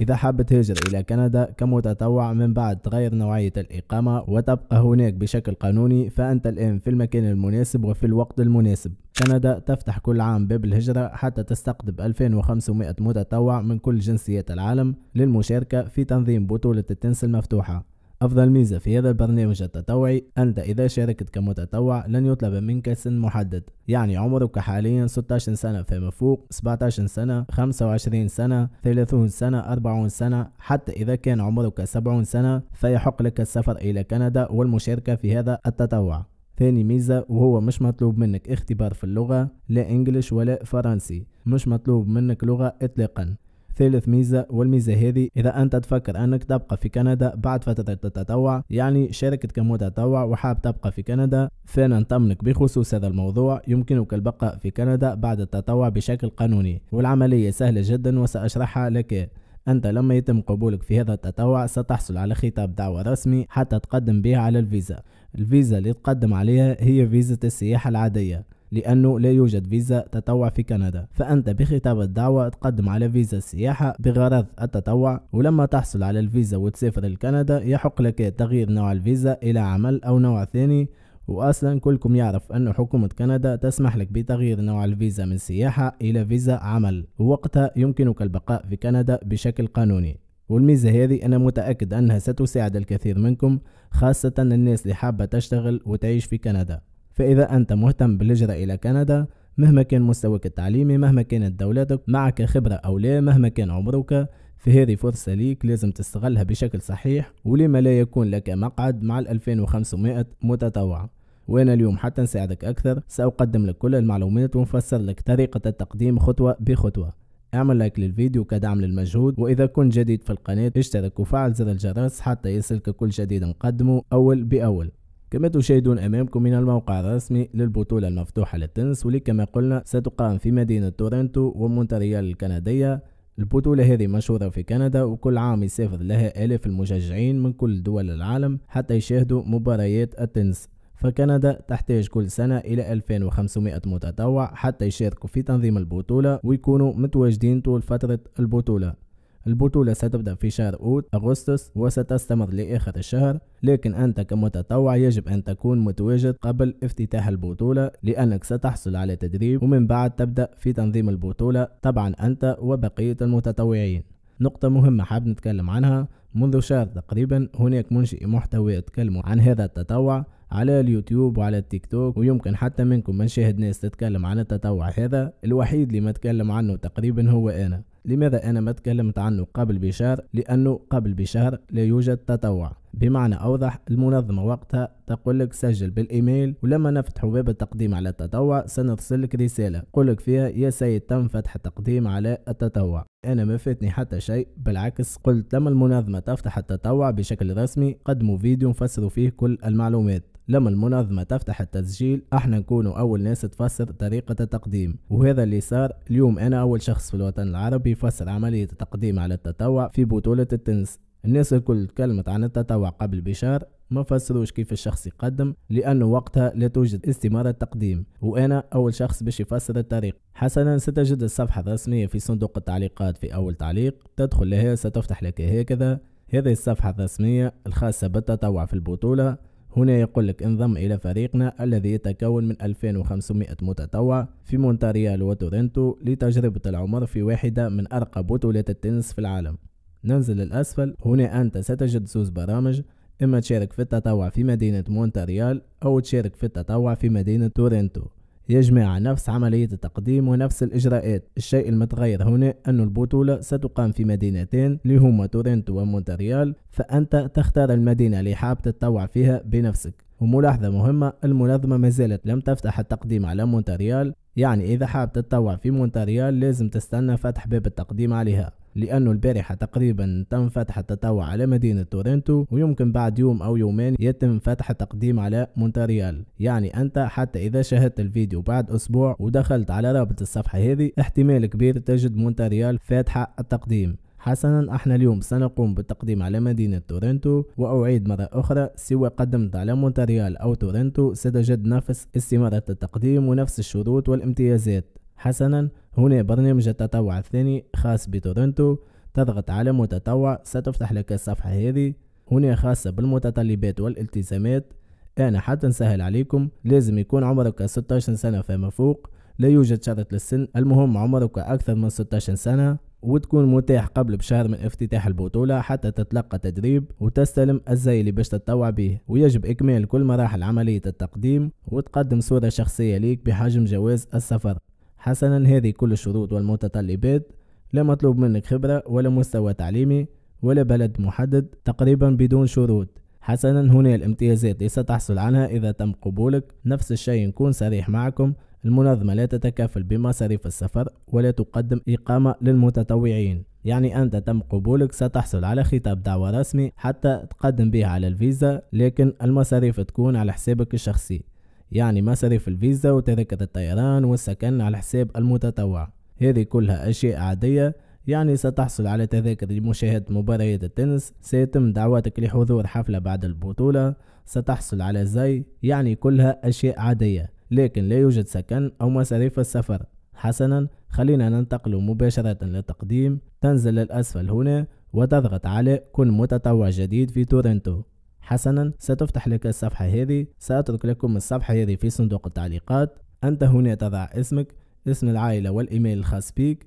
إذا حاب تهاجر إلى كندا كمتطوع من بعد تغير نوعية الإقامة وتبقى هناك بشكل قانوني فأنت الآن في المكان المناسب وفي الوقت المناسب كندا تفتح كل عام باب الهجرة حتى تستقطب 2500 متطوع من كل جنسيات العالم للمشاركة في تنظيم بطولة التنس المفتوحة أفضل ميزة في هذا البرنامج التطوعي أنت إذا شاركت كمتطوع لن يطلب منك سن محدد يعني عمرك حاليا 16 سنة فما فوق 17 سنة 25 سنة 30 سنة 40 سنة حتى إذا كان عمرك 70 سنة فيحق لك السفر إلى كندا والمشاركة في هذا التطوع ثاني ميزة وهو مش مطلوب منك اختبار في اللغة لا انجليش ولا فرنسي مش مطلوب منك لغة اطلاقا ثالث ميزة والميزة هذه إذا أنت تفكر أنك تبقى في كندا بعد فترة التطوع يعني شاركت كمتطوع وحاب تبقى في كندا فأنا نطمنك بخصوص هذا الموضوع يمكنك البقاء في كندا بعد التطوع بشكل قانوني والعملية سهلة جدا وسأشرحها لك أنت لما يتم قبولك في هذا التطوع ستحصل على خطاب دعوة رسمي حتى تقدم بها على الفيزا الفيزا اللي تقدم عليها هي فيزا السياحة العادية لأنه لا يوجد فيزا تطوع في كندا فأنت بخطاب الدعوة تقدم على فيزا السياحة بغرض التطوع ولما تحصل على الفيزا وتسافر لكندا يحق لك تغيير نوع الفيزا إلى عمل أو نوع ثاني واصلا كلكم يعرف ان حكومة كندا تسمح لك بتغيير نوع الفيزا من سياحة الى فيزا عمل ووقتها يمكنك البقاء في كندا بشكل قانوني والميزة هذه أنا متأكد أنها ستساعد الكثير منكم خاصة الناس اللي حابة تشتغل وتعيش في كندا فإذا أنت مهتم بالهجرة إلى كندا مهما كان مستواك التعليمي مهما كانت دولتك معك خبرة أو لا مهما كان عمرك فهذه فرصة ليك لازم تستغلها بشكل صحيح ولما لا يكون لك مقعد مع ال 2500 متطوع وأنا اليوم حتى نساعدك أكثر سأقدم لك كل المعلومات ونفسر لك طريقة التقديم خطوة بخطوة اعمل لايك للفيديو كدعم للمجهود وإذا كنت جديد في القناة اشترك وفعل زر الجرس حتى يصلك كل جديد نقدمه أول بأول كما تشاهدون أمامكم من الموقع الرسمي للبطولة المفتوحة للتنس واللي كما قلنا ستقام في مدينة تورنتو ومونتريال الكندية البطولة هذه مشهورة في كندا وكل عام يسافر لها آلاف المشجعين من كل دول العالم حتى يشاهدوا مباريات التنس فكندا تحتاج كل سنة إلى 2500 متطوع حتى يشاركوا في تنظيم البطولة ويكونوا متواجدين طول فترة البطولة البطولة ستبدأ في شهر أوت أغسطس وستستمر لآخر الشهر لكن أنت كمتطوع يجب أن تكون متواجد قبل افتتاح البطولة لأنك ستحصل على تدريب ومن بعد تبدأ في تنظيم البطولة طبعا أنت وبقية المتطوعين نقطة مهمة حاب نتكلم عنها منذ شهر تقريبا هناك منشئ محتوى يتكلموا عن هذا التطوع على اليوتيوب وعلى التيك توك ويمكن حتى منكم من شاهد ناس تتكلم عن التطوع هذا الوحيد اللي ما تكلم عنه تقريبا هو أنا لماذا أنا ما تكلمت عنه قبل بشهر؟ لأنه قبل بشهر لا يوجد تطوع بمعنى أوضح المنظمة وقتها تقول لك سجل بالإيميل ولما نفتحوا باب التقديم على التطوع سنرسل لك رسالة قولك فيها يا سيد تم فتح التقديم على التطوع أنا ما فاتني حتى شيء بالعكس قلت لما المنظمة تفتح التطوع بشكل رسمي قدموا فيديو فسروا فيه كل المعلومات لما المنظمة تفتح التسجيل احنا نكونوا أول ناس تفسر طريقة التقديم وهذا اللي صار اليوم أنا أول شخص في الوطن العربي يفسر عملية التقديم على التطوع في بطولة التنس الناس الكل تكلمت عن التطوع قبل بشار ما فسروش كيف الشخص يقدم لأنه وقتها لا توجد استمارة تقديم وأنا أول شخص باش يفسر الطريق حسنا ستجد الصفحة الرسمية في صندوق التعليقات في أول تعليق تدخل لها ستفتح لك هكذا هذه الصفحة الرسمية الخاصة بالتطوع في البطولة هنا يقول لك انضم إلى فريقنا الذي يتكون من 2500 متطوع في مونتريال وتورنتو لتجربة العمر في واحدة من أرقى بطولات التنس في العالم ننزل الأسفل هنا أنت ستجد زوز برامج إما تشارك في التطوع في مدينة مونتريال أو تشارك في التطوع في مدينة تورنتو يا جماعة نفس عملية التقديم ونفس الإجراءات الشيء المتغير هنا أن البطولة ستقام في مدينتين اللي هما تورنتو ومونتريال فأنت تختار المدينة اللي حاب تتطوع فيها بنفسك وملاحظة مهمة المنظمة مازالت لم تفتح التقديم على مونتريال يعني إذا حاب تتطوع في مونتريال لازم تستنى فتح باب التقديم عليها لأنه البارحة تقريبا تم فتح التطوع على مدينة تورنتو ويمكن بعد يوم أو يومين يتم فتح تقديم على مونتريال يعني أنت حتى إذا شاهدت الفيديو بعد أسبوع ودخلت على رابط الصفحة هذه احتمال كبير تجد مونتريال فاتحة التقديم حسنا احنا اليوم سنقوم بالتقديم على مدينة تورنتو وأعيد مرة أخرى سواء قدمت على مونتريال أو تورنتو ستجد نفس استمارة التقديم ونفس الشروط والامتيازات حسنا هنا برنامج التطوع الثاني خاص بتورنتو تضغط على متطوع ستفتح لك الصفحة هذه هنا خاصة بالمتطلبات والالتزامات أنا حتى نسهل عليكم لازم يكون عمرك 16 سنة فما فوق لا يوجد شرط للسن المهم عمرك أكثر من 16 سنة وتكون متاح قبل بشهر من افتتاح البطولة حتى تتلقى تدريب وتستلم الزي اللي باش تتطوع به ويجب إكمال كل مراحل عملية التقديم وتقدم صورة شخصية ليك بحجم جواز السفر حسنا هذه كل الشروط والمتطلبات لا مطلوب منك خبرة ولا مستوى تعليمي ولا بلد محدد تقريبا بدون شروط حسنا هنا الامتيازات اللي ستحصل عنها إذا تم قبولك نفس الشيء نكون صريح معكم المنظمة لا تتكافل بمصاريف السفر ولا تقدم إقامة للمتطوعين يعني أنت تم قبولك ستحصل على خطاب دعوة رسمي حتى تقدم به على الفيزا لكن المصاريف تكون على حسابك الشخصي يعني مصاريف الفيزا وتذاكر الطيران والسكن على حساب المتطوع هذه كلها أشياء عادية يعني ستحصل على تذاكر لمشاهدة مباريات التنس سيتم دعواتك لحضور حفلة بعد البطولة ستحصل على زي يعني كلها أشياء عادية لكن لا يوجد سكن أو مصاريف السفر حسنا خلينا ننتقل مباشرة للتقديم تنزل للأسفل هنا وتضغط على كن متطوع جديد في تورنتو حسنا ستفتح لك الصفحة هذه سأترك لكم الصفحة هذه في صندوق التعليقات أنت هنا تضع اسمك اسم العائلة والإيميل الخاص بك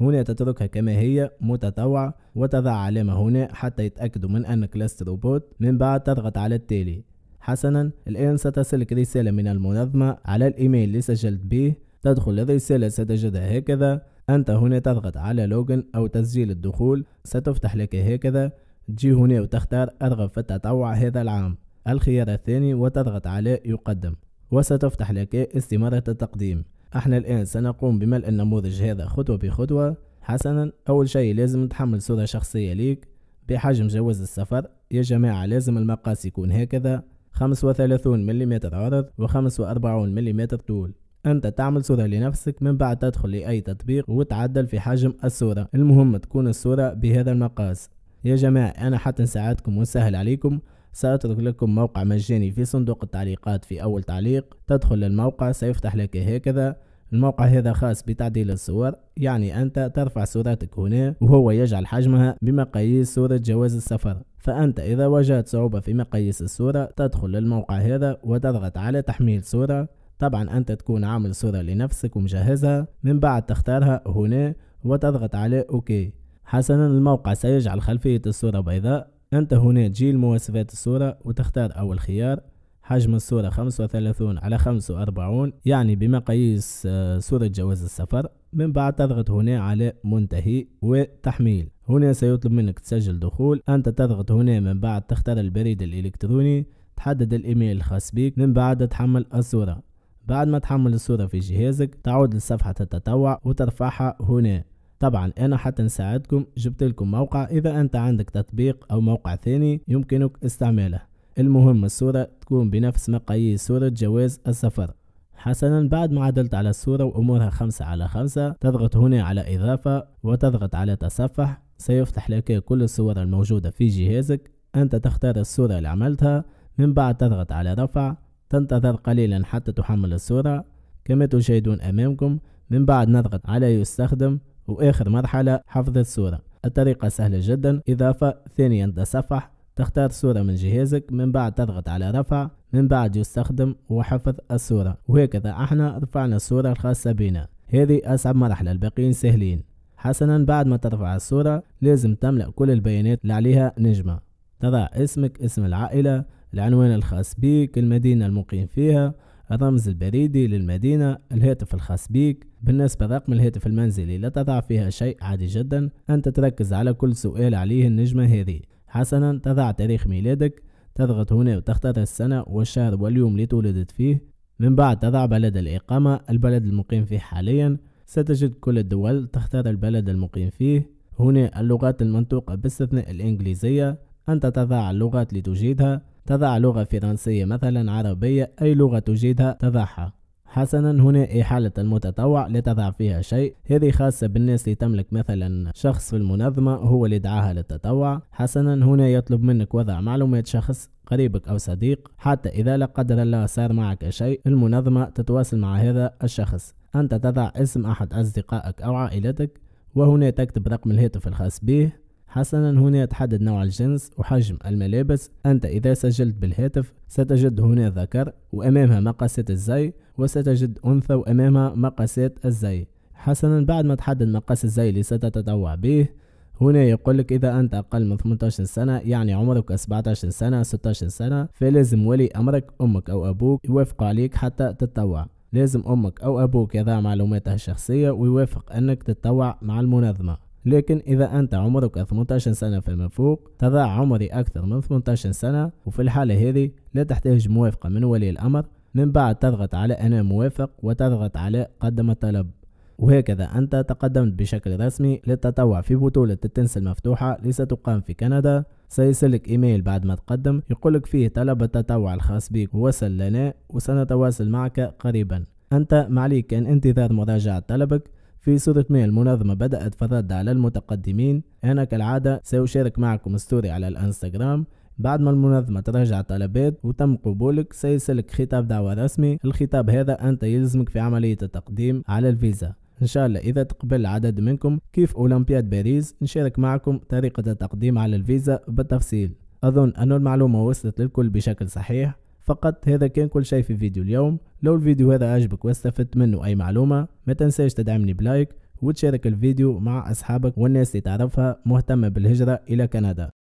هنا تتركها كما هي متطوع وتضع علامة هنا حتى يتأكدوا من أنك لست روبوت من بعد تضغط على التالي حسنا الآن ستصلك رسالة من المنظمة على الإيميل اللي سجلت به تدخل الرسالة ستجدها هكذا أنت هنا تضغط على لوجن أو تسجيل الدخول ستفتح لك هكذا تجي هنا وتختار أرغب في التطوع هذا العام الخيار الثاني وتضغط على يقدم وستفتح لك استمارة التقديم احنا الآن سنقوم بملء النموذج هذا خطوة بخطوة حسنا أول شيء لازم تحمل صورة شخصية ليك بحجم جواز السفر يا جماعة لازم المقاس يكون هكذا 35 ملم عرض و 45 ملم طول أنت تعمل صورة لنفسك من بعد تدخل لأي تطبيق وتعدل في حجم الصورة المهم تكون الصورة بهذا المقاس يا جماعة أنا حتى نساعدكم ونسهل عليكم سأترك لكم موقع مجاني في صندوق التعليقات في أول تعليق تدخل للموقع سيفتح لك هكذا الموقع هذا خاص بتعديل الصور يعني أنت ترفع صورتك هنا وهو يجعل حجمها بمقاييس صورة جواز السفر فأنت إذا واجهت صعوبة في مقاييس الصورة تدخل للموقع هذا وتضغط على تحميل صورة طبعا أنت تكون عامل صورة لنفسك ومجهزها من بعد تختارها هنا وتضغط على أوكي حسنا الموقع سيجعل خلفية الصورة بيضاء أنت هنا تجي لمواصفات الصورة وتختار أول خيار حجم الصورة 35 على 45 يعني بمقاييس آه، صورة جواز السفر من بعد تضغط هنا على منتهي وتحميل هنا سيطلب منك تسجل دخول أنت تضغط هنا من بعد تختار البريد الإلكتروني تحدد الإيميل الخاص بك من بعد تحمل الصورة بعد ما تحمل الصورة في جهازك تعود لصفحة التطوع وترفعها هنا طبعا انا حتى نساعدكم جبت لكم موقع اذا انت عندك تطبيق او موقع ثاني يمكنك استعماله المهم الصورة تكون بنفس مقاييس صورة جواز السفر حسنا بعد ما عدلت على الصورة وأمورها خمسة على خمسة تضغط هنا على إضافة وتضغط على تصفح سيفتح لك كل الصور الموجودة في جهازك أنت تختار الصورة اللي عملتها من بعد تضغط على رفع تنتظر قليلا حتى تحمل الصورة كما تشاهدون أمامكم من بعد نضغط على يستخدم وآخر مرحلة حفظ الصورة الطريقة سهلة جدا إضافة ثانيا تصفح تختار صورة من جهازك من بعد تضغط على رفع من بعد يستخدم وحفظ الصورة وهكذا احنا رفعنا الصورة الخاصة بنا هذه أصعب مرحلة الباقيين سهلين حسنا بعد ما ترفع الصورة لازم تملأ كل البيانات اللي عليها نجمة تضع اسمك اسم العائلة العنوان الخاص بك المدينة المقيم فيها الرمز البريدي للمدينة الهاتف الخاص بك بالنسبة لرقم الهاتف المنزلي لا تضع فيها شيء عادي جدا أنت تركز على كل سؤال عليه النجمة هذه حسنا تضع تاريخ ميلادك تضغط هنا وتختار السنة والشهر واليوم اللي تولدت فيه من بعد تضع بلد الإقامة البلد المقيم فيه حاليا ستجد كل الدول تختار البلد المقيم فيه هنا اللغات المنطوقة باستثناء الإنجليزية أنت تضع اللغات اللي تجيدها تضع لغة فرنسية مثلا عربية أي لغة تجيدها تضعها حسنا هنا إحالة المتطوع لتضع فيها شيء هذه خاصة بالناس اللي تملك مثلا شخص في المنظمة هو اللي دعاها للتطوع حسنا هنا يطلب منك وضع معلومات شخص قريبك أو صديق حتى إذا لا قدر الله صار معك شيء المنظمة تتواصل مع هذا الشخص أنت تضع اسم أحد أصدقائك أو عائلتك وهنا تكتب رقم الهاتف الخاص به حسنا هنا يتحدد نوع الجنس وحجم الملابس أنت إذا سجلت بالهاتف ستجد هنا ذكر وأمامها مقاسات الزي وستجد أنثى وأمامها مقاسات الزي حسنا بعد ما تحدد مقاس الزي اللي ستتطوع به هنا يقول لك إذا أنت أقل من 18 سنة يعني عمرك 17 سنة 16 سنة فلازم ولي أمرك أمك أو أبوك يوافقوا عليك حتى تتطوع لازم أمك أو أبوك يضع معلوماتها الشخصية ويوافق أنك تتطوع مع المنظمة لكن إذا أنت عمرك 18 سنة فما فوق تضع عمري أكثر من 18 سنة وفي الحالة هذه لا تحتاج موافقة من ولي الأمر من بعد تضغط على أنا موافق وتضغط على قدم الطلب وهكذا أنت تقدمت بشكل رسمي للتطوع في بطولة التنس المفتوحة لستقام في كندا سيصلك إيميل بعد ما تقدم يقولك فيه طلب التطوع الخاص بك وصل لنا وسنتواصل معك قريبا أنت معليك أن انتظار مراجعة طلبك في صورة ما المنظمة بدأت فرد على المتقدمين أنا كالعادة سأشارك معكم ستوري على الانستغرام بعد ما المنظمة تراجع طلبات وتم قبولك سيصلك خطاب دعوة رسمي الخطاب هذا أنت يلزمك في عملية التقديم على الفيزا إن شاء الله إذا تقبل عدد منكم كيف أولمبياد باريس نشارك معكم طريقة التقديم على الفيزا بالتفصيل أظن أن المعلومة وصلت للكل بشكل صحيح فقط هذا كان كل شيء في فيديو اليوم لو الفيديو هذا عجبك واستفدت منه أي معلومة ما تنساش تدعمني بلايك وتشارك الفيديو مع أصحابك والناس اللي تعرفها مهتمة بالهجرة إلى كندا